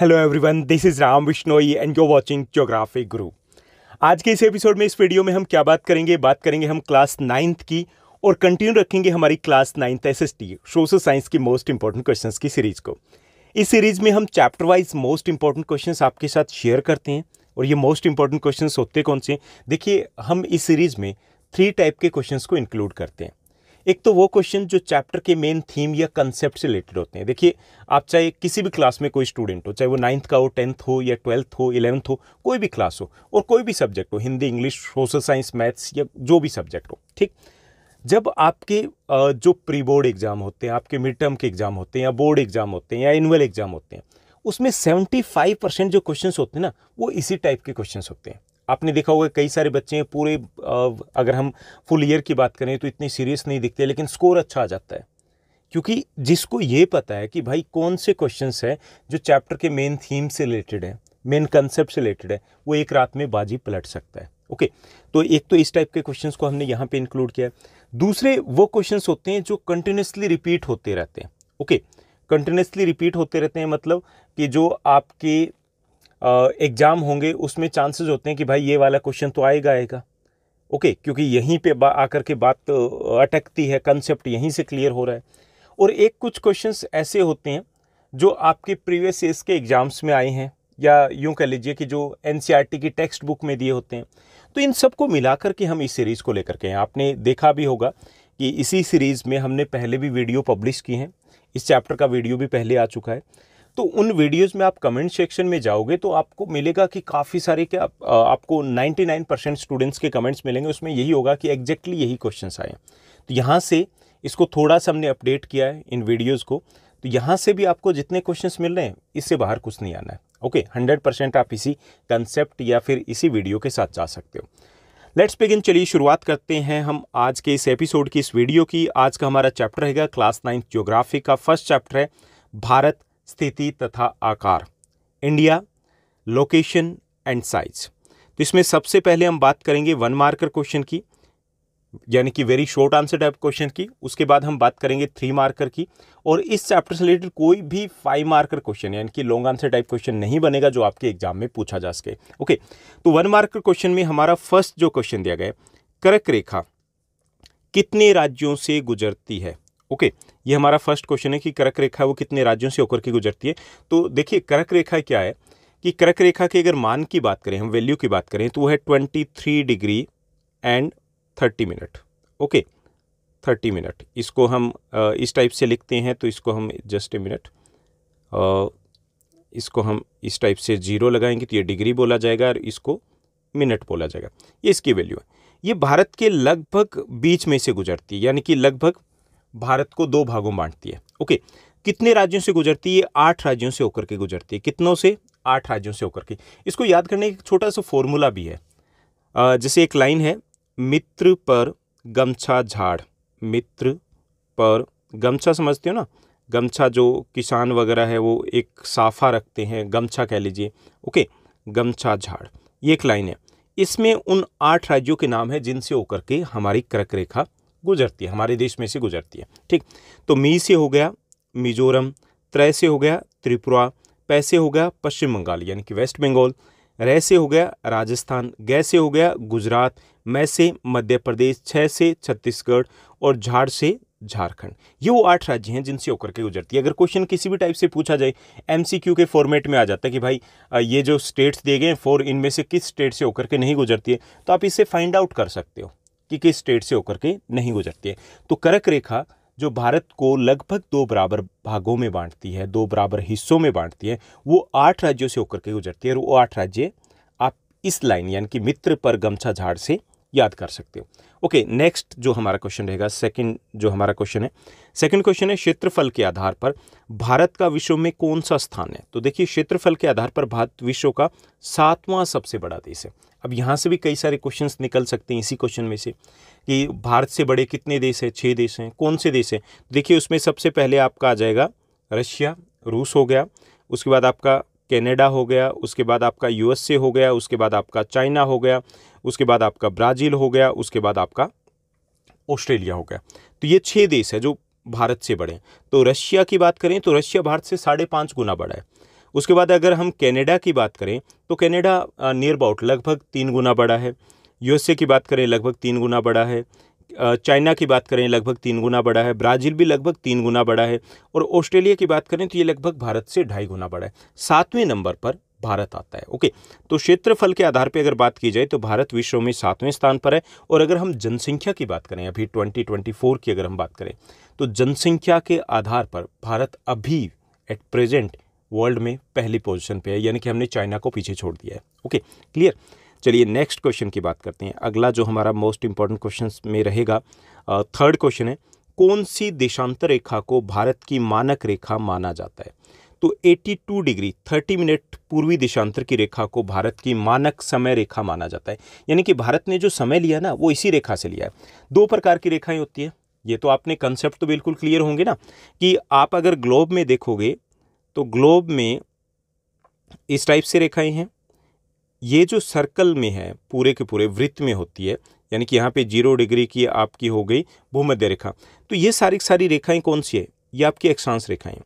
Hello everyone this is Ram Vishnoi and you watching geography Guru आज के इस एपिसोड में इस वीडियो में हम क्या बात करेंगे बात करेंगे हम क्लास नाइन्थ की और कंटिन्यू रखेंगे हमारी class ninth S S T social science की मोस्ट इंपॉर्टेंट क्वेश्चन की सीरीज को इस सीरीज में हम chapter wise most important question आपके साथ शेयर करते हैं और ये मोस्ट इंपॉर्टेंट क्वेश्चन होते कौन से देखिए हम इस सीरीज में थ्री टाइप के क्वेश्चन को इंक्लूड करते हैं एक तो वो क्वेश्चन जो चैप्टर के मेन थीम या कंसेप्ट से रिलेटेड होते हैं देखिए आप चाहे किसी भी क्लास में कोई स्टूडेंट हो चाहे वो नाइन्थ का हो टेंथ हो या ट्वेल्थ हो इलेवंथ हो कोई भी क्लास हो और कोई भी सब्जेक्ट हो Hindi English social science maths या जो भी सब्जेक्ट हो ठीक जब आपके जो प्री बोर्ड एग्ज़ाम होते हैं आपके मिड टर्म के एग्ज़ाम होते हैं या बोर्ड एग्ज़ाम होते हैं या एनुअल एग्ज़ाम होते हैं उसमें 75 परसेंट जो क्वेश्चंस होते हैं ना वो इसी टाइप के क्वेश्चंस होते हैं आपने देखा होगा कई सारे बच्चे हैं पूरे अगर हम फुल ईयर की बात करें तो इतने सीरियस नहीं दिखते लेकिन स्कोर अच्छा आ जाता है क्योंकि जिसको ये पता है कि भाई कौन से क्वेश्चंस हैं जो चैप्टर के मेन थीम से रिलेटेड हैं मेन कंसेप्ट से रिलेटेड है वो एक रात में बाजी पलट सकता है ओके तो एक तो इस टाइप के क्वेश्चन को हमने यहाँ पे इंक्लूड किया है दूसरे वो क्वेश्चन होते हैं जो कंटिन्यूसली रिपीट होते रहते हैं ओके कंटिन्यूसली रिपीट होते रहते हैं मतलब कि जो आपके एग्ज़ाम होंगे उसमें चांसेस होते हैं कि भाई ये वाला क्वेश्चन तो आएगा आएगा ओके क्योंकि यहीं पे आकर के बात अटकती है कंसेप्ट यहीं से क्लियर हो रहा है और एक कुछ क्वेश्चंस ऐसे होते हैं जो आपके प्रीवियस ईयर्स के एग्ज़ाम्स में आए हैं या यूँ कह लीजिए कि जो एन e की टेक्स्ट बुक में दिए होते हैं तो इन सबको मिला करके हम इस सीरीज़ को लेकर के हैं आपने देखा भी होगा कि इसी सीरीज़ में हमने पहले भी वीडियो पब्लिश की हैं इस चैप्टर का वीडियो भी पहले आ चुका है तो उन वीडियोस में आप कमेंट सेक्शन में जाओगे तो आपको मिलेगा कि काफ़ी सारे क्या आप, आपको 99 परसेंट स्टूडेंट्स के कमेंट्स मिलेंगे उसमें यही होगा कि एग्जैक्टली यही क्वेश्चन आए तो यहाँ से इसको थोड़ा सा हमने अपडेट किया है इन वीडियोज़ को तो यहाँ से भी आपको जितने क्वेश्चन मिल रहे हैं इससे बाहर कुछ नहीं आना है ओके हंड्रेड परसेंट आप इसी कंसेप्ट या फिर इसी वीडियो के साथ जा सकते हो लेट्स बिगिन चलिए शुरुआत करते हैं हम आज के इस एपिसोड की इस वीडियो की आज का हमारा चैप्टर रहेगा क्लास नाइन्थ ज्योग्राफी का फर्स्ट चैप्टर है भारत स्थिति तथा आकार इंडिया लोकेशन एंड साइज तो इसमें सबसे पहले हम बात करेंगे वन मार्कर क्वेश्चन की यानी कि very short answer type question की उसके बाद हम बात करेंगे थ्री मार्कर की और इस चैप्टर से रिलेटेड कोई भी फाइव मार्कर क्वेश्चन यानी कि लॉन्ग आंसर टाइप क्वेश्चन नहीं बनेगा जो आपके एग्जाम में पूछा जा सके ओके तो वन मार्कर क्वेश्चन में हमारा फर्स्ट जो क्वेश्चन दिया गया करक रेखा कितने राज्यों से गुजरती है ओके ये हमारा फर्स्ट क्वेश्चन है कि करक रेखा वो कितने राज्यों से होकर के गुजरती है तो देखिए करक रेखा क्या है कि करक रेखा के अगर मान की बात करें हम वैल्यू की बात करें तो वो है twenty three degree and thirty minute okay thirty minute इसको हम इस टाइप से लिखते हैं तो इसको हम जस्ट ए मिनट इसको हम इस टाइप से जीरो लगाएंगे तो ये डिग्री बोला जाएगा और इसको मिनट बोला जाएगा ये इसकी वैल्यू है ये भारत के लगभग बीच में से गुजरती है यानी कि लगभग भारत को दो भागों में बांटती है ओके कितने राज्यों से गुजरती है आठ राज्यों से होकर के गुजरती है कितनों से आठ राज्यों से होकर के इसको याद करने का छोटा सा फॉर्मूला भी है जैसे एक लाइन है मित्र पर गमछा झाड़ मित्र पर गमछा समझते हो ना गमछा जो किसान वगैरह है वो एक साफा रखते हैं गमछा कह लीजिए ओके गमछा झाड़ ये एक लाइन है इसमें उन आठ राज्यों के नाम है जिनसे होकर के हमारी कर्क रेखा गुजरती है हमारे देश में से गुजरती है ठीक तो मी से हो गया मिजोरम त्रय से हो गया त्रिपुरा पैसे हो गया पश्चिम बंगाल यानी कि वेस्ट बंगाल रह से हो गया राजस्थान गै से हो गया गुजरात मै से मध्य प्रदेश छः से छत्तीसगढ़ और झाड़ से झारखंड ये वो आठ राज्य हैं जिनसे होकर के गुजरती है अगर क्वेश्चन किसी भी टाइप से पूछा जाए एमसीक्यू के फॉर्मेट में आ जाता है कि भाई ये जो स्टेट्स दिए गए हैं फोर इनमें से किस स्टेट से होकर के नहीं गुजरती है तो आप इसे फाइंड आउट कर सकते हो कि किस स्टेट से होकर के नहीं गुजरती है तो करक रेखा जो भारत को लगभग दो बराबर भागों में बांटती है दो बराबर हिस्सों में बांटती है वो आठ राज्यों से होकर के गुजरती है और वो आठ राज्य आप इस लाइन यानी कि मित्र पर गमछा झाड़ से याद कर सकते हो ओके नेक्स्ट जो हमारा क्वेश्चन रहेगा सेकंड जो हमारा क्वेश्चन है सेकंड क्वेश्चन है क्षेत्रफल के आधार पर भारत का विश्व में कौन सा स्थान है तो देखिए क्षेत्रफल के आधार पर भारत विश्व का सातवां सबसे बड़ा देश है अब यहाँ से भी कई सारे क्वेश्चन निकल सकते हैं इसी क्वेश्चन में से कि भारत से बड़े कितने देश हैं छः देश हैं कौन से देश हैं देखिए उसमें सबसे पहले आपका आ जाएगा रशिया रूस हो गया उसके बाद आपका कनाडा हो गया उसके बाद आपका यूएसए हो गया उसके बाद आपका चाइना हो गया उसके बाद आपका ब्राज़ील हो गया उसके बाद आपका ऑस्ट्रेलिया हो गया तो ये छः देश है जो भारत से बड़े हैं तो रशिया की बात करें तो रशिया भारत से साढ़े पाँच गुना बड़ा है उसके बाद अगर हम कनाडा की बात करें तो कनाडा नियर अबाउट लगभग तीन गुना बड़ा है यूएसए की बात करें लगभग तीन गुना बड़ा है चाइना की बात करें लगभग तीन गुना बड़ा है ब्राज़ील भी लगभग तीन गुना बड़ा है और ऑस्ट्रेलिया की बात करें तो ये लगभग भारत से ढाई गुना बड़ा है सातवें नंबर पर भारत आता है ओके तो क्षेत्रफल के आधार पर अगर बात की जाए तो भारत विश्व में सातवें स्थान पर है और अगर हम जनसंख्या की बात करें अभी 2024 की अगर हम बात करें तो जनसंख्या के आधार पर भारत अभी एट प्रेजेंट वर्ल्ड में पहली पोजीशन पे है यानी कि हमने चाइना को पीछे छोड़ दिया है ओके क्लियर चलिए नेक्स्ट क्वेश्चन की बात करते हैं अगला जो हमारा मोस्ट इंपॉर्टेंट क्वेश्चन में रहेगा थर्ड क्वेश्चन है कौन सी देशांतर रेखा को भारत की मानक रेखा माना जाता है तो 82 डिग्री 30 मिनट पूर्वी देशांतर की रेखा को भारत की मानक समय रेखा माना जाता है यानी कि भारत ने जो समय लिया ना वो इसी रेखा से लिया है दो प्रकार की रेखाएं होती है ये तो आपने कंसेप्ट तो बिल्कुल क्लियर होंगे ना कि आप अगर ग्लोब में देखोगे तो ग्लोब में इस टाइप से रेखाएं हैं ये जो सर्कल में है पूरे के पूरे वृत्त में होती है यानी कि यहाँ पे जीरो डिग्री की आपकी हो गई भूमध्य रेखा तो ये सारी सारी रेखाएं कौन सी है ये आपकी अक्षांश रेखाएं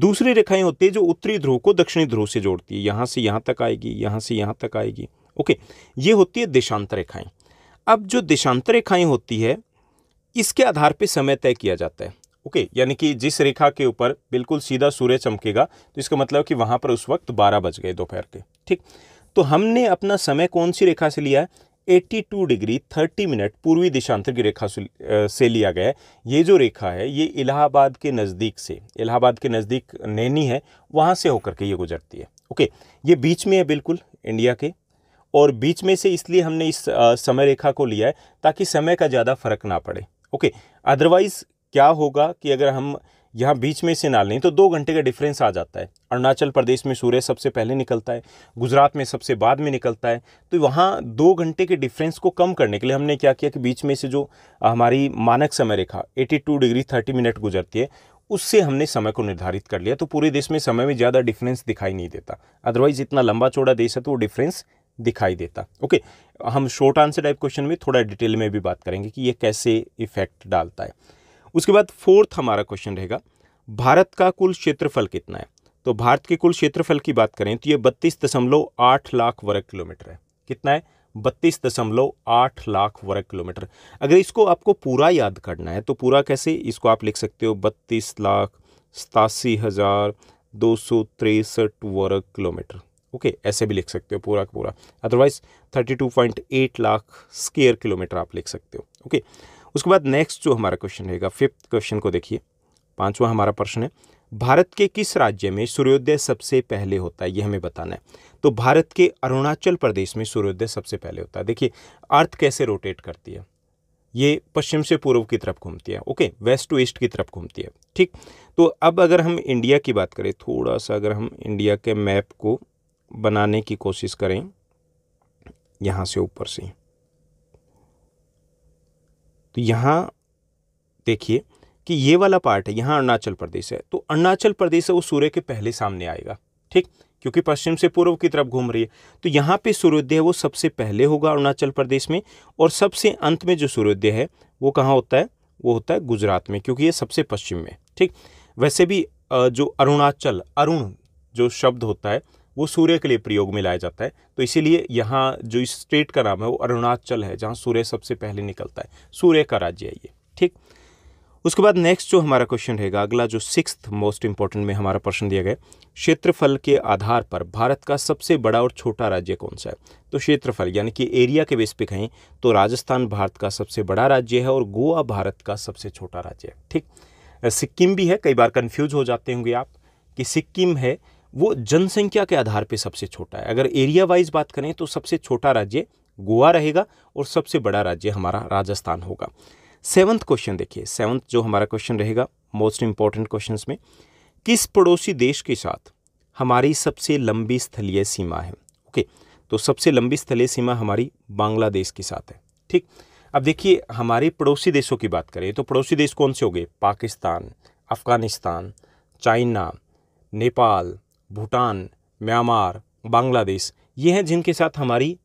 दूसरी रेखाएं होती है जो उत्तरी ध्रुव को दक्षिणी ध्रुव से जोड़ती है यहाँ से यहाँ तक आएगी यहाँ से यहाँ तक आएगी ओके ये होती है देशांतर रेखाएं अब जो देशांतर रेखाएं होती है इसके आधार पर समय तय किया जाता है ओके यानी कि जिस रेखा के ऊपर बिल्कुल सीधा सूर्य चमकेगा तो इसका मतलब कि वहाँ पर उस वक्त बारह बज गए दोपहर के ठीक तो हमने अपना समय कौन सी रेखा से लिया है 82 डिग्री 30 मिनट पूर्वी दिशांतर की रेखा से लिया गया है ये जो रेखा है ये इलाहाबाद के नज़दीक से इलाहाबाद के नज़दीक नैनी है वहाँ से होकर के ये गुजरती है ओके ये बीच में है बिल्कुल इंडिया के और बीच में से इसलिए हमने इस समय रेखा को लिया है ताकि समय का ज़्यादा फर्क ना पड़े ओके अदरवाइज़ क्या होगा कि अगर हम यहाँ बीच में से ना लें तो दो घंटे का डिफरेंस आ जाता है अरुणाचल प्रदेश में सूर्य सबसे पहले निकलता है गुजरात में सबसे बाद में निकलता है तो वहाँ दो घंटे के डिफरेंस को कम करने के लिए हमने क्या किया कि बीच में से जो हमारी मानक समय रेखा 82 डिग्री 30 मिनट गुजरती है उससे हमने समय को निर्धारित कर लिया तो पूरे देश में समय में ज़्यादा डिफरेंस दिखाई नहीं देता अदरवाइज़ इतना लंबा चौड़ा देश है तो वो डिफरेंस दिखाई देता ओके हम शॉर्ट आंसर टाइप क्वेश्चन में थोड़ा डिटेल में भी बात करेंगे कि ये कैसे इफेक्ट डालता है उसके बाद फोर्थ हमारा क्वेश्चन रहेगा भारत का कुल क्षेत्रफल कितना है तो भारत के कुल क्षेत्रफल की बात करें तो ये बत्तीस दशमलव आठ लाख वर्ग किलोमीटर है कितना है बत्तीस दशमलव आठ लाख वर्ग किलोमीटर अगर इसको आपको पूरा याद करना है तो पूरा कैसे इसको आप लिख सकते हो बत्तीस लाख सतासी हज़ार दो सौ तिरसठ वर्ग किलोमीटर ओके ऐसे भी लिख सकते हो पूरा का पूरा otherwise thirty two point eight lakh square kilometre आप लिख सकते हो ओके okay? उसके बाद नेक्स्ट जो हमारा क्वेश्चन रहेगा फिफ्थ क्वेश्चन को देखिए पांचवा हमारा प्रश्न है भारत के किस राज्य में सूर्योदय सबसे पहले होता है ये हमें बताना है तो भारत के अरुणाचल प्रदेश में सूर्योदय सबसे पहले होता है देखिए अर्थ कैसे रोटेट करती है ये पश्चिम से पूर्व की तरफ घूमती है ओके वेस्ट टू ईस्ट की तरफ घूमती है ठीक तो अब अगर हम इंडिया की बात करें थोड़ा सा अगर हम इंडिया के मैप को बनाने की कोशिश करें यहाँ से ऊपर से तो यहाँ देखिए कि ये वाला पार्ट है यहाँ अरुणाचल प्रदेश है तो अरुणाचल प्रदेश है वो सूर्य के पहले सामने आएगा ठीक क्योंकि पश्चिम से पूर्व की तरफ घूम रही है तो यहाँ पे सूर्योदय वो सबसे पहले होगा अरुणाचल प्रदेश में और सबसे अंत में जो सूर्योदय है वो कहाँ होता है वो होता है गुजरात में क्योंकि ये सबसे पश्चिम में ठीक वैसे भी जो अरुणाचल अरुण जो शब्द होता है वो सूर्य के लिए प्रयोग में लाया जाता है तो इसीलिए यहाँ जो इस स्टेट का नाम है वो अरुणाचल है जहाँ सूर्य सबसे पहले निकलता है सूर्य का राज्य है ये ठीक उसके बाद नेक्स्ट जो हमारा क्वेश्चन रहेगा अगला जो सिक्स मोस्ट इंपॉर्टेंट में हमारा प्रश्न दिया गया क्षेत्रफल के आधार पर भारत का सबसे बड़ा और छोटा राज्य कौन सा है तो क्षेत्रफल यानी कि एरिया के बेस पे कहें तो राजस्थान भारत का सबसे बड़ा राज्य है और गोवा भारत का सबसे छोटा राज्य है ठीक सिक्किम भी है कई बार कन्फ्यूज हो जाते होंगे आप कि सिक्किम है वो जनसंख्या के आधार पे सबसे छोटा है अगर एरिया वाइज बात करें तो सबसे छोटा राज्य गोवा रहेगा और सबसे बड़ा राज्य हमारा राजस्थान होगा सेवन्थ क्वेश्चन देखिए सेवन्थ जो हमारा क्वेश्चन रहेगा मोस्ट इम्पॉर्टेंट क्वेश्चन में किस पड़ोसी देश के साथ हमारी सबसे लंबी स्थलीय सीमा है ओके तो सबसे लंबी स्थलीय सीमा हमारी बांग्लादेश के साथ है ठीक अब देखिए हमारे पड़ोसी देशों की बात करें तो पड़ोसी देश कौन से हो गए पाकिस्तान अफ़गानिस्तान चाइना नेपाल भूटान म्यांमार बांग्लादेश ये हैं जिनके साथ हमारी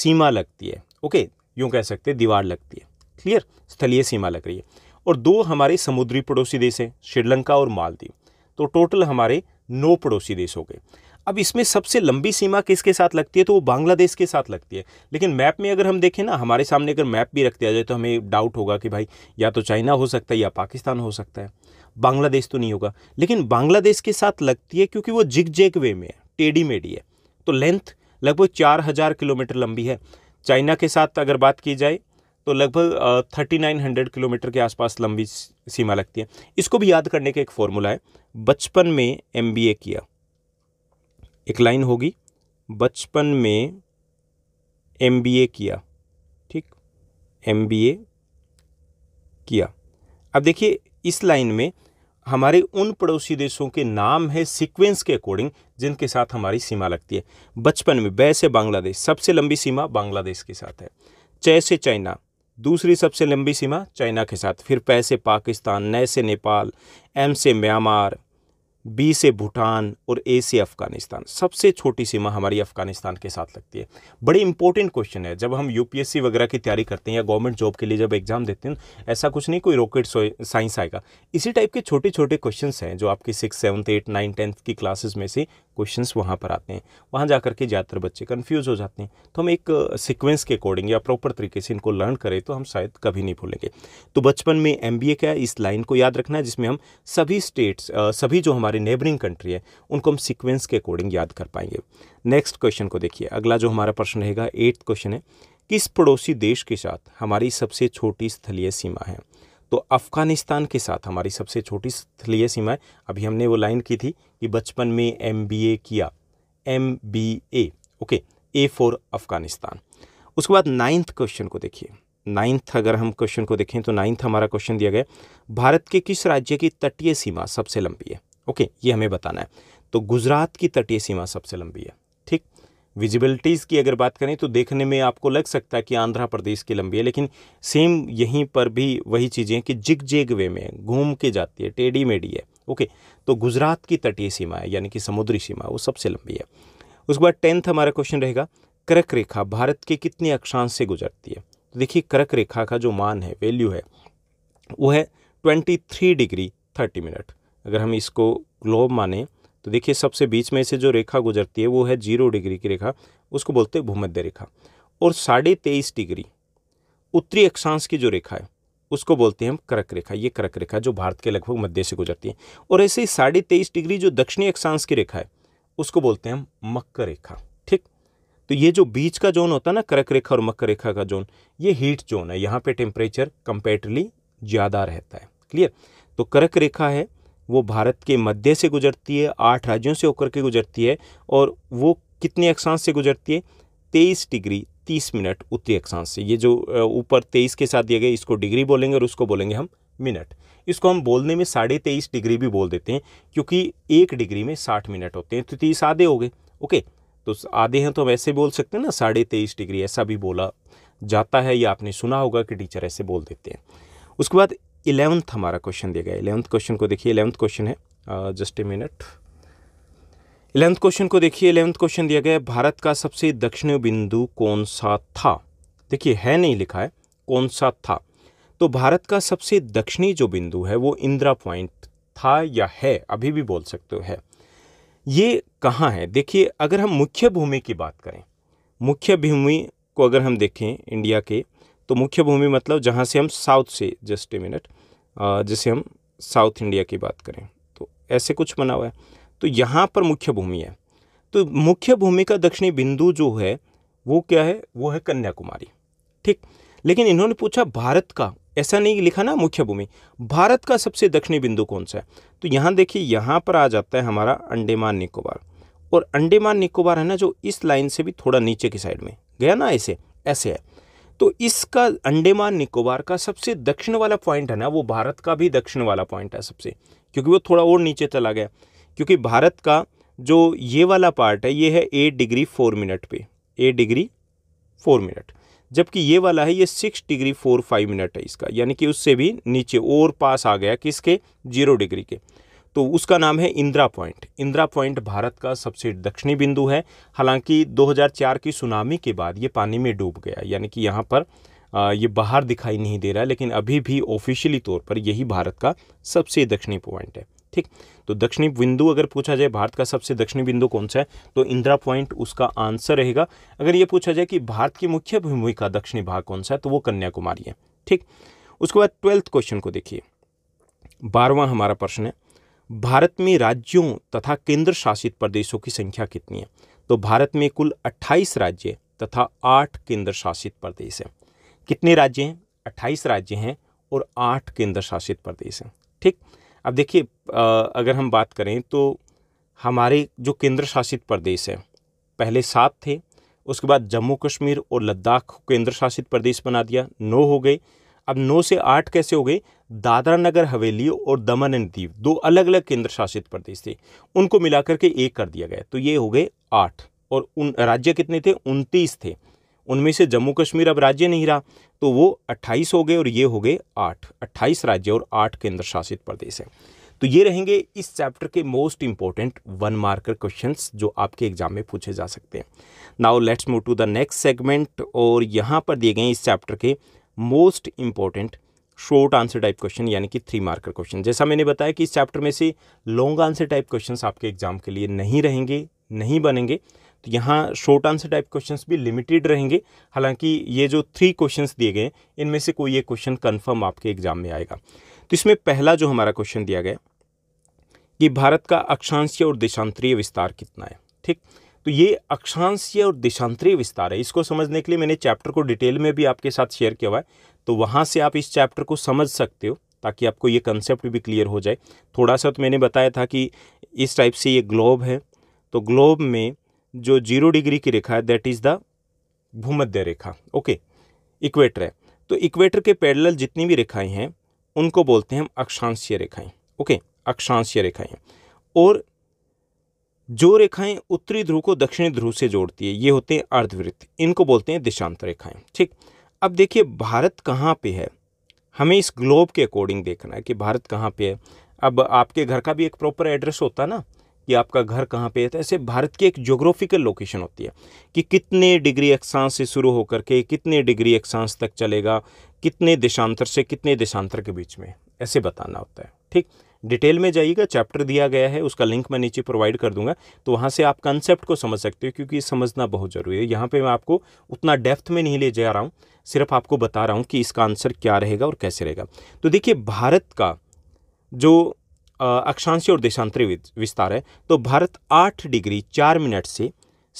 सीमा लगती है ओके यूँ कह सकते हैं दीवार लगती है क्लियर स्थलीय सीमा लग रही है और दो हमारे समुद्री पड़ोसी देश हैं श्रीलंका और मालदीव तो टोटल हमारे नौ पड़ोसी देश हो गए अब इसमें सबसे लंबी सीमा किसके साथ लगती है तो वो बांग्लादेश के साथ लगती है लेकिन मैप में अगर हम देखें ना हमारे सामने अगर मैप भी रख दिया जाए तो हमें डाउट होगा कि भाई या तो चाइना हो सकता है या पाकिस्तान हो सकता है बांग्लादेश तो नहीं होगा लेकिन बांग्लादेश के साथ लगती है क्योंकि वो जिग जेग वे में है टेढ़ी मेढ़ी है तो लेंथ लगभग चार हज़ार किलोमीटर लंबी है चाइना के साथ अगर बात की जाए तो लगभग थर्टी नाइन हंड्रेड किलोमीटर के आसपास लंबी सीमा लगती है इसको भी याद करने का एक फॉर्मूला है बचपन में एम किया एक लाइन होगी बचपन में एम किया ठीक एम किया अब देखिए इस लाइन में हमारे उन पड़ोसी देशों के नाम है सीक्वेंस के अकॉर्डिंग जिनके साथ हमारी सीमा लगती है बचपन में बै से बांग्लादेश सबसे लंबी सीमा बांग्लादेश के साथ है चय से चाइना दूसरी सबसे लंबी सीमा चाइना के साथ फिर पै से पाकिस्तान नए से नेपाल एम से म्यांमार बी से भूटान और ए से अफ़गानिस्तान सबसे छोटी सीमा हमारी अफ़गानिस्तान के साथ लगती है बड़ी इंपॉर्टेंट क्वेश्चन है जब हम यूपीएससी वगैरह की तैयारी करते हैं या गवर्नमेंट जॉब के लिए जब एग्ज़ाम देते हैं ऐसा कुछ नहीं कोई रॉकेट साइंस आएगा इसी टाइप के छोटे छोटे क्वेश्चन हैं जो आपकी six seventh eight nine tenth की क्लासेज में से क्वेश्चंस वहाँ पर आते हैं वहाँ जा के ज़्यादातर बच्चे कन्फ्यूज़ हो जाते हैं तो हम एक सिक्वेंस के अकॉर्डिंग या प्रॉपर तरीके से इनको लर्न करें तो हम शायद कभी नहीं भूलेंगे तो बचपन में एम ए का इस लाइन को याद रखना है जिसमें हम सभी स्टेट्स सभी जो हमारे नेबरिंग कंट्री है उनको हम सिक्वेंस के अकॉर्डिंग याद कर पाएंगे नेक्स्ट क्वेश्चन को देखिए अगला जो हमारा प्रश्न रहेगा एट्थ क्वेश्चन है किस पड़ोसी देश के साथ हमारी सबसे छोटी स्थलीय सीमा है तो अफ़गानिस्तान के साथ हमारी सबसे छोटी स्थलीय सीमाएँ अभी हमने वो लाइन की थी कि बचपन में एम किया M okay A for Afghanistan उसके बाद नाइन्थ क्वेश्चन को देखिए नाइन्थ अगर हम क्वेश्चन को देखें तो नाइन्थ हमारा क्वेश्चन दिया गया भारत के किस राज्य की तटीय सीमा सबसे लंबी है ओके ये हमें बताना है तो गुजरात की तटीय सीमा सबसे लंबी है विजिबिलिटीज़ की अगर बात करें तो देखने में आपको लग सकता है कि आंध्र प्रदेश की लंबी है लेकिन सेम यहीं पर भी वही चीज़ें कि जिग जेग वे में घूम के जाती है टेढ़ी मेढ़ी है ओके तो गुजरात की तटीय सीमा है यानी कि समुद्री सीमा वो सबसे लंबी है उसके बाद टेंथ हमारा क्वेश्चन रहेगा करक रेखा भारत के कितने अक्षांश से गुजरती है तो देखिए करक रेखा का जो मान है वैल्यू है वो है twenty three degree thirty minute अगर हम इसको ग्लोब माने तो देखिए सबसे बीच में से जो रेखा गुजरती है वो है जीरो डिग्री की रेखा उसको बोलते हैं भूमध्य रेखा और साढ़े तेईस डिग्री उत्तरी अक्षांश की जो रेखा है उसको बोलते हैं हम करक रेखा ये करक रेखा जो भारत के लगभग मध्य से गुजरती है और ऐसे ही साढ़े तेईस डिग्री जो दक्षिणी अक्षांश की रेखा है उसको बोलते हैं हम मक्कर रेखा ठीक तो ये जो बीच का जोन होता है ना करक रेखा और मक्कर रेखा का जोन ये हीट जोन है यहाँ पे टेम्परेचर कंपेरेटिवली ज़्यादा रहता है क्लियर तो करक रेखा है वो भारत के मध्य से गुजरती है आठ राज्यों से होकर के गुजरती है और वो कितने अक्षांश से गुजरती है तेईस डिग्री तीस मिनट उत्तरी अक्षांश से ये जो ऊपर तेईस के साथ दिए गए इसको डिग्री बोलेंगे और उसको बोलेंगे हम मिनट इसको हम बोलने में साढ़े तेईस डिग्री भी बोल देते हैं क्योंकि एक डिग्री में साठ मिनट होते हैं तो तेईस आधे हो गए ओके तो आधे हैं तो हम ऐसे बोल सकते हैं ना साढ़े तेईस डिग्री ऐसा भी बोला जाता है या आपने सुना होगा कि टीचर ऐसे बोल देते हैं उसके बाद इलेवंथ हमारा क्वेश्चन दिया गया इलेवंथ क्वेश्चन को देखिए इलेवंथ क्वेश्चन है just a minute eleventh question को देखिए इलेवंथ क्वेश्चन दिया गया भारत का सबसे दक्षिणी बिंदु कौन सा था देखिए है नहीं लिखा है कौन सा था तो भारत का सबसे दक्षिणी जो बिंदु है वो इंदिरा पॉइंट था या है अभी भी बोल सकते हो है ये कहाँ है देखिए अगर हम मुख्य भूमि की बात करें मुख्य भूमि को अगर हम देखें इंडिया के तो मुख्य भूमि मतलब जहाँ से हम साउथ से जस्ट ए मिनट जैसे हम साउथ इंडिया की बात करें तो ऐसे कुछ बना हुआ है तो यहाँ पर मुख्य भूमि है तो मुख्य भूमि का दक्षिणी बिंदु जो है वो क्या है वो है कन्याकुमारी ठीक लेकिन इन्होंने पूछा भारत का ऐसा नहीं लिखा ना मुख्य भूमि भारत का सबसे दक्षिणी बिंदु कौन सा है तो यहाँ देखिए यहाँ पर आ जाता है हमारा अंडेमान निकोबार और अंडेमान निकोबार है ना जो इस लाइन से भी थोड़ा नीचे की साइड में गया ना ऐसे ऐसे है तो इसका अंडेमान निकोबार का सबसे दक्षिण वाला पॉइंट है ना वो भारत का भी दक्षिण वाला पॉइंट है सबसे क्योंकि वो थोड़ा और नीचे चला गया क्योंकि भारत का जो ये वाला पार्ट है ये है एट डिग्री फोर मिनट पे एट डिग्री फोर मिनट जबकि ये वाला है ये six degree four five minute है इसका यानी कि उससे भी नीचे और पास आ गया किसके जीरो डिग्री के तो उसका नाम है इंदिरा पॉइंट इंदिरा पॉइंट भारत का सबसे दक्षिणी बिंदु है हालांकि 2004 की सुनामी के बाद ये पानी में डूब गया यानी कि यहाँ पर ये बाहर दिखाई नहीं दे रहा है लेकिन अभी भी ऑफिशियली तौर पर यही भारत का सबसे दक्षिणी पॉइंट है ठीक तो दक्षिणी बिंदु अगर पूछा जाए भारत का सबसे दक्षिणी बिंदु कौन सा है तो इंदिरा पॉइंट उसका आंसर रहेगा अगर ये पूछा जाए कि भारत की मुख्य भूमि का दक्षिणी भाग कौन सा है तो वो कन्याकुमारी है ठीक उसके बाद ट्वेल्थ क्वेश्चन को देखिए बारवा हमारा प्रश्न है भारत में राज्यों तथा केंद्र शासित प्रदेशों की संख्या कितनी है तो भारत में कुल 28 राज्य तथा 8 केंद्र शासित प्रदेश हैं कितने राज्य हैं 28 राज्य हैं और 8 केंद्र शासित प्रदेश हैं ठीक अब देखिए अगर हम बात करें तो हमारे जो केंद्र शासित प्रदेश हैं पहले सात थे उसके बाद जम्मू कश्मीर और लद्दाख को केंद्र शासित प्रदेश बना दिया नौ हो गए अब नौ से आठ कैसे हो गए दादरा नगर हवेली और दमन एंड दीव दो अलग अलग केंद्र शासित प्रदेश थे उनको मिलाकर के एक कर दिया गया तो ये हो गए आठ और उन राज्य कितने थे उनतीस थे उनमें से जम्मू कश्मीर अब राज्य नहीं रहा तो वो अट्ठाईस हो गए और ये हो गए आठ अट्ठाईस राज्य और आठ केंद्र शासित प्रदेश हैं तो ये रहेंगे इस चैप्टर के most important one marker questions जो आपके एग्जाम में पूछे जा सकते हैं now let's move to the next segment और यहाँ पर दिए गए इस चैप्टर के most important short answer type question यानी कि थ्री मार्कर क्वेश्चन जैसा मैंने बताया कि इस चैप्टर में से लॉन्ग आंसर टाइप क्वेश्चंस आपके एग्जाम के लिए नहीं रहेंगे नहीं बनेंगे तो यहाँ शॉर्ट आंसर टाइप क्वेश्चंस भी लिमिटेड रहेंगे हालांकि ये जो थ्री क्वेश्चंस दिए गए इनमें से कोई एक क्वेश्चन कंफर्म आपके एग्जाम में आएगा तो इसमें पहला जो हमारा क्वेश्चन दिया गया कि भारत का अक्षांशीय और देशांतरीय विस्तार कितना है ठीक तो ये अक्षांशीय और दिशांतरीय विस्तार है इसको समझने के लिए मैंने चैप्टर को डिटेल में भी आपके साथ शेयर किया हुआ है तो वहाँ से आप इस चैप्टर को समझ सकते हो ताकि आपको ये कंसेप्ट भी क्लियर हो जाए थोड़ा सा तो मैंने बताया था कि इस टाइप से ये ग्लोब है तो ग्लोब में जो जीरो डिग्री की रेखा है दैट इज़ द भूमध्य रेखा ओके इक्वेटर है तो इक्वेटर के पैडल जितनी भी रेखाएँ हैं उनको बोलते हैं हम अक्षांशीय रेखाएँ ओके अक्षांशीय रेखाएँ और जो रेखाएं उत्तरी ध्रुव को दक्षिणी ध्रुव से जोड़ती है ये होते हैं अर्धवृत्त इनको बोलते हैं दिशांत रेखाएं ठीक अब देखिए भारत कहाँ पे है हमें इस ग्लोब के अकॉर्डिंग देखना है कि भारत कहाँ पे है अब आपके घर का भी एक प्रॉपर एड्रेस होता है ना कि आपका घर कहाँ पे है तो ऐसे भारत की एक जोग्राफिकल लोकेशन होती है कि कितने डिग्री अक्षांश से शुरू होकर के कितने डिग्री अक्षांश तक चलेगा कितने देशांतर से कितने देशांतर के बीच में ऐसे बताना होता है ठीक डिटेल में जाइएगा चैप्टर दिया गया है उसका लिंक मैं नीचे प्रोवाइड कर दूंगा तो वहाँ से आप कंसेप्ट को समझ सकते हो क्योंकि समझना बहुत ज़रूरी है यहाँ पर मैं आपको उतना डेप्थ में नहीं ले जा रहा हूँ सिर्फ आपको बता रहा हूँ कि इसका आंसर क्या रहेगा और कैसे रहेगा तो देखिए भारत का जो अक्षांशी और देशांतरी विस्तार है तो भारत आठ डिग्री चार मिनट से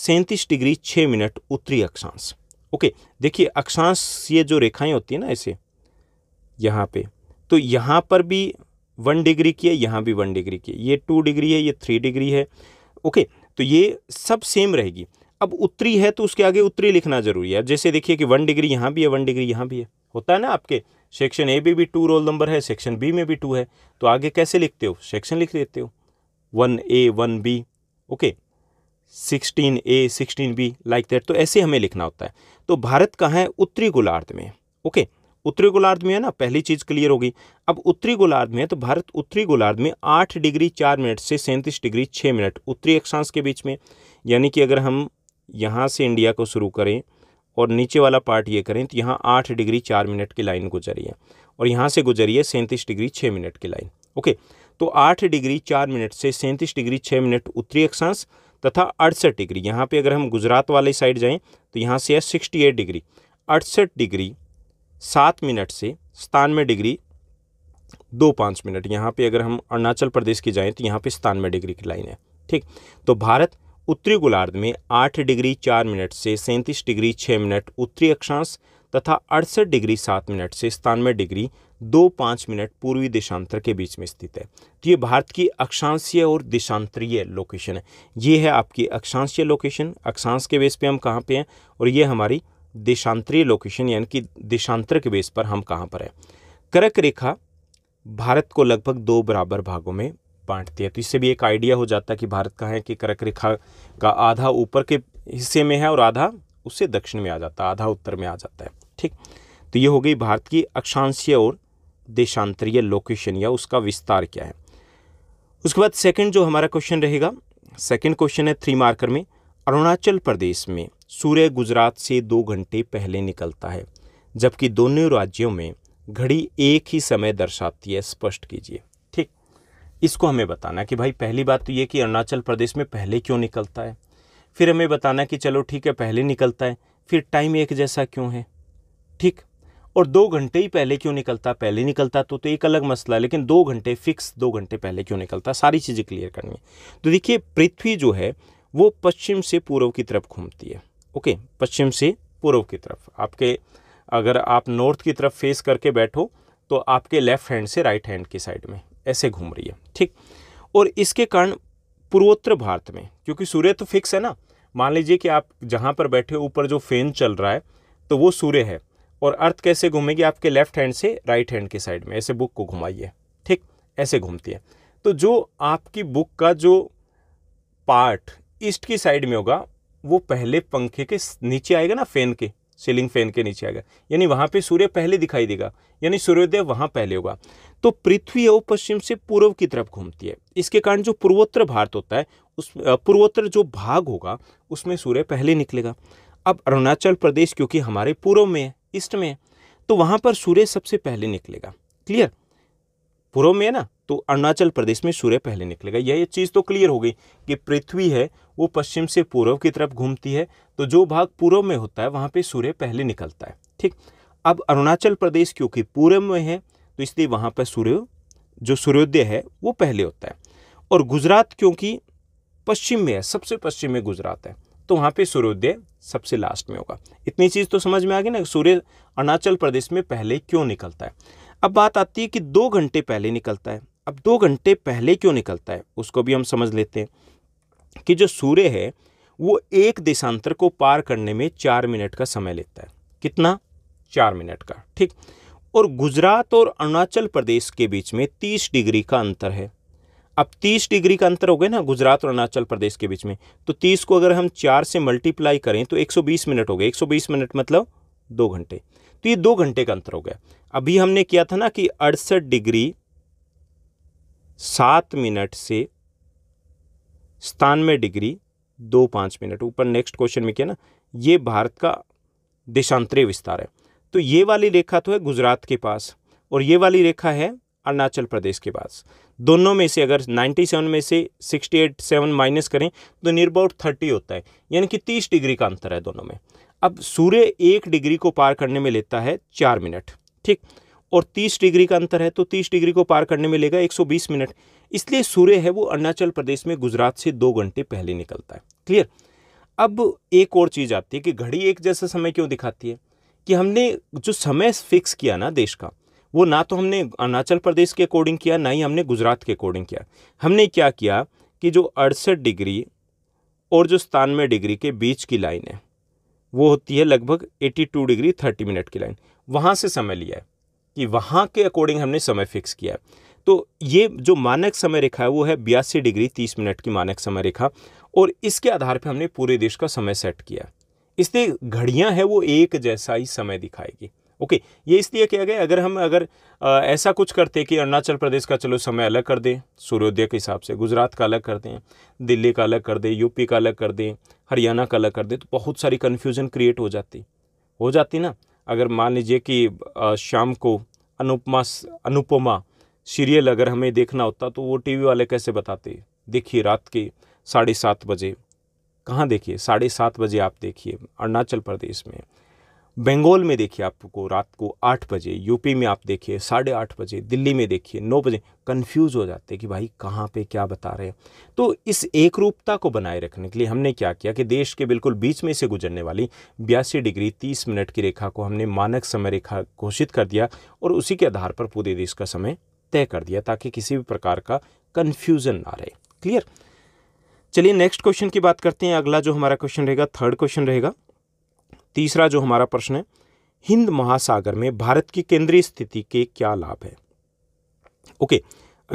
सैंतीस डिग्री छः मिनट उत्तरी अक्षांश ओके देखिए अक्षांश ये जो रेखाएं होती हैं ना ऐसे यहाँ पे तो यहाँ पर भी वन डिग्री की है यहाँ भी वन डिग्री की है ये टू डिग्री है ये थ्री डिग्री है ओके तो ये सब सेम रहेगी अब उत्तरी है तो उसके आगे उत्तरी लिखना जरूरी है जैसे देखिए कि वन डिग्री यहाँ भी है वन डिग्री यहाँ भी है होता है ना आपके सेक्शन ए में भी टू रोल नंबर है सेक्शन बी में भी टू है तो आगे कैसे लिखते हो सेक्शन लिख देते हो one A one B okay sixteen A sixteen B like that तो ऐसे हमें लिखना होता है तो भारत कहाँ है उत्तरी गोलार्ध में ओके okay, उत्तरी गोलार्ध में है ना पहली चीज़ क्लियर होगी अब उत्तरी गोलार्ध में है तो भारत उत्तरी गोलार्ध में आठ डिग्री चार मिनट से सैंतीस डिग्री छः मिनट उत्तरी अक्षांश के बीच में यानी कि अगर हम यहाँ से इंडिया को शुरू करें और नीचे वाला पार्ट ये करें तो यहाँ आठ डिग्री चार मिनट की लाइन गुजरी है और यहाँ से गुजरी है सैंतीस डिग्री छः मिनट की लाइन ओके तो आठ डिग्री चार मिनट से सैंतीस डिग्री छः मिनट उत्तरी अक्षांश तथा अड़सठ डिग्री यहाँ पे अगर हम गुजरात वाले साइड जाएं तो यहाँ से है सिक्सटी एट डिग्री अड़सठ डिग्री सात मिनट से सतानवे डिग्री दो पाँच मिनट यहाँ पे अगर हम अरुणाचल प्रदेश की जाएँ तो यहाँ पे सतानवे डिग्री की लाइन है ठीक तो भारत उत्तरी गोलार्ध में आठ डिग्री चार मिनट से सैंतीस डिग्री छः मिनट उत्तरी अक्षांश तथा अड़सठ डिग्री सात मिनट से सतानवे डिग्री दो पाँच मिनट पूर्वी देशांतर के बीच में स्थित है तो ये भारत की अक्षांशीय और देशांतरीय लोकेशन है ये है आपकी अक्षांशीय लोकेशन अक्षांश के बेस पे हम कहाँ पे हैं और ये हमारी देशांतरीय लोकेशन यानी कि देशांतर के बेस पर हम कहाँ पर हैं करक रेखा भारत को लगभग दो बराबर भागों में बांटती है तो इससे भी एक आइडिया हो जाता है कि भारत कहाँ है कि करक रेखा का आधा ऊपर के हिस्से में है और आधा उससे दक्षिण में आ जाता है आधा उत्तर में आ जाता है ठीक तो ये हो गई भारत की अक्षांशीय और देशांतरीय लोकेशन या उसका विस्तार क्या है उसके बाद सेकंड जो हमारा क्वेश्चन रहेगा सेकंड क्वेश्चन है थ्री मार्कर में अरुणाचल प्रदेश में सूर्य गुजरात से दो घंटे पहले निकलता है जबकि दोनों राज्यों में घड़ी एक ही समय दर्शाती है स्पष्ट कीजिए ठीक इसको हमें बताना कि भाई पहली बात तो ये कि अरुणाचल प्रदेश में पहले क्यों निकलता है फिर हमें बताना कि चलो ठीक है पहले निकलता है फिर टाइम एक जैसा क्यों है ठीक और दो घंटे ही पहले क्यों निकलता पहले निकलता तो तो एक अलग मसला है लेकिन दो घंटे फिक्स दो घंटे पहले क्यों निकलता सारी चीज़ें क्लियर करनी है तो देखिए पृथ्वी जो है वो पश्चिम से पूर्व की तरफ घूमती है ओके पश्चिम से पूर्व की तरफ आपके अगर आप नॉर्थ की तरफ फेस करके बैठो तो आपके लेफ्ट हैंड से राइट हैंड की साइड में ऐसे घूम रही है ठीक और इसके कारण पूर्वोत्तर भारत में क्योंकि सूर्य तो फिक्स है ना मान लीजिए कि आप जहाँ पर बैठे ऊपर जो फेन चल रहा है तो वो सूर्य है और अर्थ कैसे घूमेगी आपके लेफ्ट हैंड से राइट हैंड के साइड में ऐसे बुक को घुमाइए ठीक ऐसे घूमती है तो जो आपकी बुक का जो पार्ट ईस्ट की साइड में होगा वो पहले पंखे के नीचे आएगा ना फैन के सीलिंग फैन के नीचे आएगा यानी वहाँ पे सूर्य पहले दिखाई देगा यानी सूर्योदय वहाँ पहले होगा तो पृथ्वी और पश्चिम से पूर्व की तरफ घूमती है इसके कारण जो पूर्वोत्तर भारत होता है उस पूर्वोत्तर जो भाग होगा उसमें सूर्य पहले निकलेगा अब अरुणाचल प्रदेश क्योंकि हमारे पूर्व में है ईस्ट में है तो वहाँ पर सूर्य सबसे पहले निकलेगा क्लियर पूर्व में है ना तो अरुणाचल प्रदेश में सूर्य पहले निकलेगा यह चीज़ तो क्लियर हो गई कि पृथ्वी है वो पश्चिम से पूर्व की तरफ घूमती है तो जो भाग पूर्व में होता है वहाँ पे सूर्य पहले निकलता है ठीक अब अरुणाचल प्रदेश क्योंकि पूर्व में है तो इसलिए वहाँ पर सूर्य जो सूर्योदय है वो पहले होता है और गुजरात क्योंकि पश्चिम में है सबसे पश्चिम में गुजरात है तो वहाँ पे सूर्योदय सबसे लास्ट में होगा इतनी चीज़ तो समझ में आ गई ना सूर्य अरुणाचल प्रदेश में पहले क्यों निकलता है अब बात आती है कि दो घंटे पहले निकलता है अब दो घंटे पहले क्यों निकलता है उसको भी हम समझ लेते हैं कि जो सूर्य है वो एक देशांतर को पार करने में चार मिनट का समय लेता है कितना चार मिनट का ठीक और गुजरात और अरुणाचल प्रदेश के बीच में तीस डिग्री का अंतर है अब तीस डिग्री का अंतर हो गया ना गुजरात और अरुणाचल प्रदेश के बीच में तो तीस को अगर हम चार से मल्टीप्लाई करें तो एक सौ बीस मिनट हो गए एक सौ बीस मिनट मतलब दो घंटे तो ये दो घंटे का अंतर हो गया अभी हमने किया था ना कि अड़सठ डिग्री सात मिनट से सतानवे डिग्री दो पाँच मिनट ऊपर नेक्स्ट क्वेश्चन में किया ना ये भारत का देशांतरीय विस्तार है तो ये वाली रेखा तो है गुजरात के पास और ये वाली रेखा है अरुणाचल प्रदेश के पास दोनों में से अगर 97 में से 68 सेवन माइनस करें तो नियर अबाउट थर्टी होता है यानी कि 30 डिग्री का अंतर है दोनों में अब सूर्य एक डिग्री को पार करने में लेता है चार मिनट ठीक और तीस डिग्री का अंतर है तो तीस डिग्री को पार करने में लेगा एक सौ बीस मिनट इसलिए सूर्य है वो अरुणाचल प्रदेश में गुजरात से दो घंटे पहले निकलता है क्लियर अब एक और चीज़ आती है कि घड़ी एक जैसा समय क्यों दिखाती है कि हमने जो समय फिक्स किया ना देश का वो ना तो हमने अरुणाचल प्रदेश के अकॉर्डिंग किया ना ही हमने गुजरात के अकॉर्डिंग किया हमने क्या किया कि जो अड़सठ डिग्री और जो सतानवे डिग्री के बीच की लाइन है वो होती है लगभग 82 डिग्री 30 मिनट की लाइन वहाँ से समय लिया है कि वहाँ के अकॉर्डिंग हमने समय फिक्स किया है तो ये जो मानक समय रेखा है वो है बयासी डिग्री तीस मिनट की मानक समय रेखा और इसके आधार पर हमने पूरे देश का समय सेट किया इसलिए घड़ियाँ हैं वो एक जैसा ही समय दिखाएगी ओके ये इसलिए किया गया अगर हम अगर आ, ऐसा कुछ करते कि अरुणाचल प्रदेश का चलो समय अलग कर दें सूर्योदय के हिसाब से गुजरात का अलग कर दें दिल्ली का अलग कर दें यूपी का अलग कर दें हरियाणा का अलग कर दें तो बहुत सारी कन्फ्यूजन क्रिएट हो जाती हो जाती ना अगर मान लीजिए कि शाम को अनुपमा अनुपमा सीरियल अगर हमें देखना होता तो वो टीवी वाले कैसे बताते देखिए रात के साढ़े सात बजे कहाँ देखिए साढ़े सात बजे आप देखिए अरुणाचल प्रदेश में बंगाल में देखिए आपको रात को आठ बजे यूपी में आप देखिए साढ़े आठ बजे दिल्ली में देखिए नौ बजे कंफ्यूज हो जाते हैं कि भाई कहाँ पे क्या बता रहे हैं तो इस एक रूपता को बनाए रखने के लिए हमने क्या किया कि देश के बिल्कुल बीच में से गुजरने वाली बयासी डिग्री तीस मिनट की रेखा को हमने मानक समय रेखा घोषित कर दिया और उसी के आधार पर पूरे देश का समय तय कर दिया ताकि किसी भी प्रकार का कन्फ्यूज़न ना रहे क्लियर चलिए नेक्स्ट क्वेश्चन की बात करते हैं अगला जो हमारा क्वेश्चन रहेगा थर्ड क्वेश्चन रहेगा तीसरा जो हमारा प्रश्न है हिंद महासागर में भारत की केंद्रीय स्थिति के क्या लाभ है ओके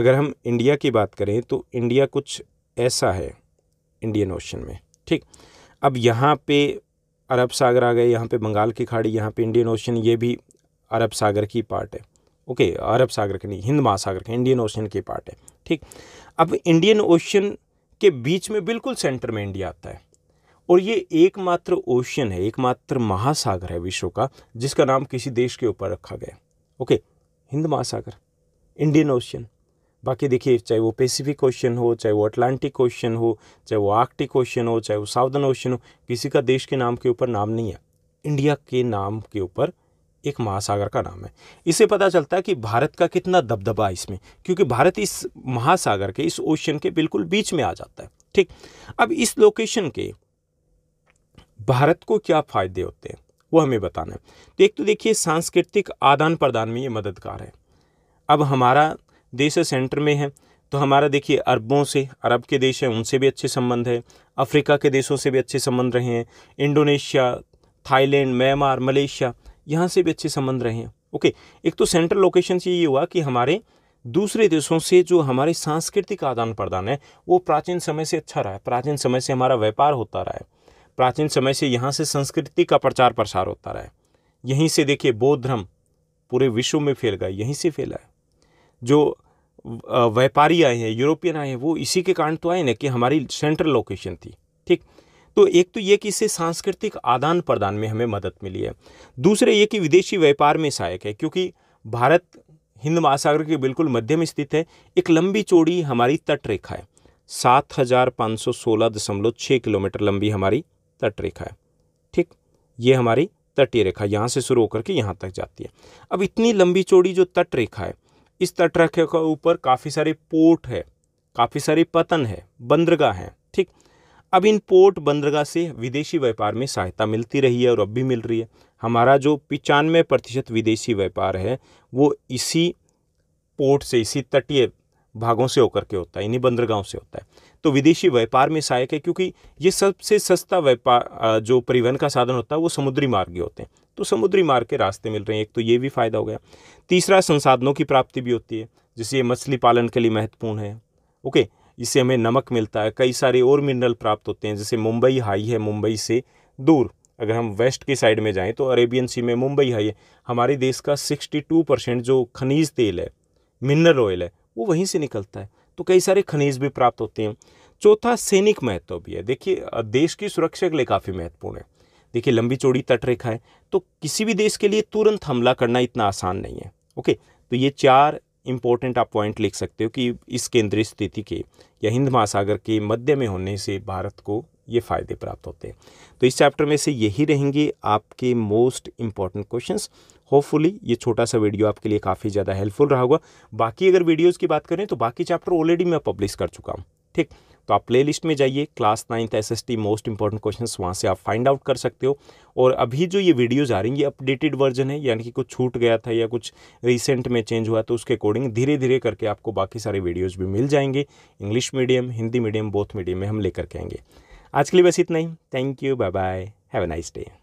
अगर हम इंडिया की बात करें तो इंडिया कुछ ऐसा है इंडियन ओशन में ठीक अब यहाँ पे अरब सागर आ गए यहाँ पे बंगाल की खाड़ी यहाँ पे इंडियन ओशन ये भी अरब सागर की पार्ट है ओके अरब सागर के नहीं हिंद महासागर के इंडियन ओशन की पार्ट है ठीक अब इंडियन ओशन के बीच में बिल्कुल सेंटर में इंडिया आता है और ये एकमात्र ओशियन है एकमात्र महासागर है विश्व का जिसका नाम किसी देश के ऊपर रखा गया ओके हिंद महासागर इंडियन ओशियन बाकी देखिए चाहे वो पैसिफिक ओशियन हो चाहे वो अटलांटिक ओशियन हो चाहे वो आर्कटिक ओशियन हो चाहे वो साउदर्न ओशियन हो किसी का देश के नाम के ऊपर नाम नहीं है इंडिया के नाम के ऊपर एक महासागर का नाम है इससे पता चलता है कि भारत का कितना दबदबा इसमें क्योंकि भारत इस महासागर के इस ओशियन के बिल्कुल बीच में आ जाता है ठीक अब इस लोकेशन के भारत को क्या फ़ायदे होते हैं वो हमें बताना है तो एक तो देखिए सांस्कृतिक आदान प्रदान में ये मददगार है अब हमारा देश सेंटर में है तो हमारा देखिए अरबों से अरब के देश हैं उनसे भी अच्छे संबंध है अफ्रीका के देशों से भी अच्छे संबंध रहे हैं इंडोनेशिया थाईलैंड म्यांमार मलेशिया यहाँ से भी अच्छे संबंध रहे हैं ओके एक तो सेंट्रल लोकेशन से ये हुआ कि हमारे दूसरे देशों से जो हमारे सांस्कृतिक आदान प्रदान है वो प्राचीन समय से अच्छा रहा है प्राचीन समय से हमारा व्यापार होता रहा है प्राचीन समय से यहाँ से संस्कृति का प्रचार प्रसार होता रहा है यहीं से देखिए बौद्ध धर्म पूरे विश्व में फैल गया यहीं से फैला है जो व्यापारी आए हैं यूरोपियन आए हैं वो इसी के कारण तो आए ना कि हमारी सेंट्रल लोकेशन थी ठीक तो एक तो ये कि इससे सांस्कृतिक आदान प्रदान में हमें मदद मिली है दूसरे ये कि विदेशी व्यापार में सहायक है क्योंकि भारत हिंद महासागर के बिल्कुल मध्य में स्थित है एक लंबी चौड़ी हमारी तट रेखा है सात हज़ार पाँच सौ सोलह दशमलव छः किलोमीटर लंबी हमारी तट रेखा है ठीक ये हमारी तटीय रेखा यहाँ से शुरू होकर के यहाँ तक जाती है अब इतनी लंबी चौड़ी जो तट रेखा है इस तट रेखा के ऊपर काफ़ी सारे पोर्ट है काफ़ी सारे पतन है बंदरगाह हैं ठीक अब इन पोर्ट बंदरगाह से विदेशी व्यापार में सहायता मिलती रही है और अब भी मिल रही है हमारा जो पचानवे प्रतिशत विदेशी व्यापार है वो इसी पोर्ट से इसी तटीय भागों से होकर के होता है इन्हीं बंदरगाहों से होता है तो विदेशी व्यापार में सहायक है क्योंकि ये सबसे सस्ता व्यापार जो परिवहन का साधन होता है वो समुद्री मार्ग होते हैं तो समुद्री मार्ग के रास्ते मिल रहे हैं एक तो ये भी फ़ायदा हो गया तीसरा संसाधनों की प्राप्ति भी होती है जिससे ये मछली पालन के लिए महत्वपूर्ण है ओके इससे हमें नमक मिलता है कई सारे और मिनरल प्राप्त होते हैं जैसे मुंबई हाई है मुंबई से दूर अगर हम वेस्ट की साइड में जाएँ तो अरेबियन सी में मुंबई हाई है हमारे देश का सिक्सटी टू परसेंट जो खनिज तेल है मिनरल ऑयल है वो वहीं से निकलता है तो कई सारे खनिज भी प्राप्त होते हैं चौथा सैनिक महत्व भी है देखिए देश की सुरक्षा के लिए काफ़ी महत्वपूर्ण है देखिए लंबी चौड़ी तटरेखा है तो किसी भी देश के लिए तुरंत हमला करना इतना आसान नहीं है ओके तो ये चार इम्पोर्टेंट आप पॉइंट लिख सकते हो कि इस केंद्रीय स्थिति के या हिंद महासागर के मध्य में होने से भारत को ये फ़ायदे प्राप्त होते हैं तो इस चैप्टर में से यही रहेंगे आपके मोस्ट इम्पॉर्टेंट क्वेश्चंस होपफुली ये छोटा सा वीडियो आपके लिए काफ़ी ज़्यादा हेल्पफुल रहा होगा बाकी अगर वीडियोज़ की बात करें तो बाकी चैप्टर ऑलरेडी मैं पब्लिश कर चुका हूँ ठीक तो आप प्लेलिस्ट में जाइए class ninth S S T most important question वहाँ से आप फाइंड आउट कर सकते हो और अभी जो ये वीडियोज़ आ रही हैं ये अपडेटेड वर्जन है यानी कि कुछ छूट गया था या कुछ रिसेंट में चेंज हुआ तो उसके अकॉर्डिंग धीरे धीरे करके आपको बाकी सारे वीडियोज़ भी मिल जाएंगे English medium Hindi medium both medium में हम लेकर के आएंगे आज के लिए बस इतना ही thank you bye bye have a nice day